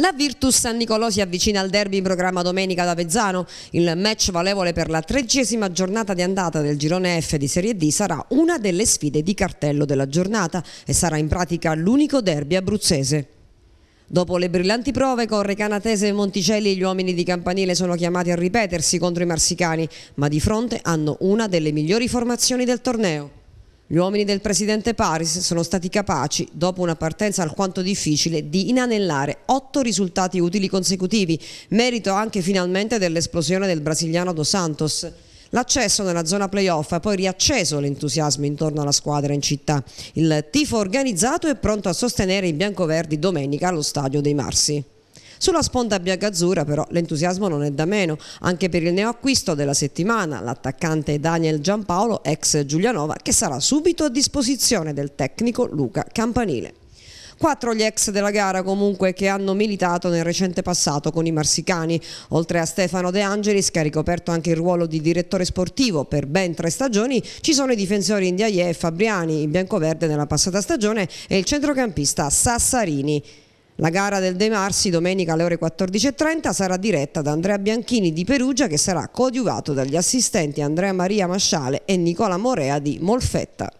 La Virtus San Nicolò si avvicina al derby in programma domenica da Avezzano. Il match valevole per la tredicesima giornata di andata del girone F di Serie D sarà una delle sfide di cartello della giornata e sarà in pratica l'unico derby abruzzese. Dopo le brillanti prove con Recanatese e Monticelli gli uomini di Campanile sono chiamati a ripetersi contro i marsicani, ma di fronte hanno una delle migliori formazioni del torneo. Gli uomini del presidente Paris sono stati capaci, dopo una partenza alquanto difficile, di inanellare otto risultati utili consecutivi, merito anche finalmente dell'esplosione del brasiliano Dos Santos. L'accesso nella zona playoff ha poi riacceso l'entusiasmo intorno alla squadra in città. Il tifo organizzato è pronto a sostenere i biancoverdi domenica allo stadio dei Marsi. Sulla sponda Biagazzura però l'entusiasmo non è da meno, anche per il neoacquisto della settimana, l'attaccante Daniel Giampaolo, ex Giulianova, che sarà subito a disposizione del tecnico Luca Campanile. Quattro gli ex della gara comunque che hanno militato nel recente passato con i marsicani. Oltre a Stefano De Angelis che ha ricoperto anche il ruolo di direttore sportivo per ben tre stagioni, ci sono i difensori Indiaie e Fabriani, in biancoverde nella passata stagione e il centrocampista Sassarini. La gara del De Marsi domenica alle ore 14.30 sarà diretta da Andrea Bianchini di Perugia che sarà coadiuvato dagli assistenti Andrea Maria Masciale e Nicola Morea di Molfetta.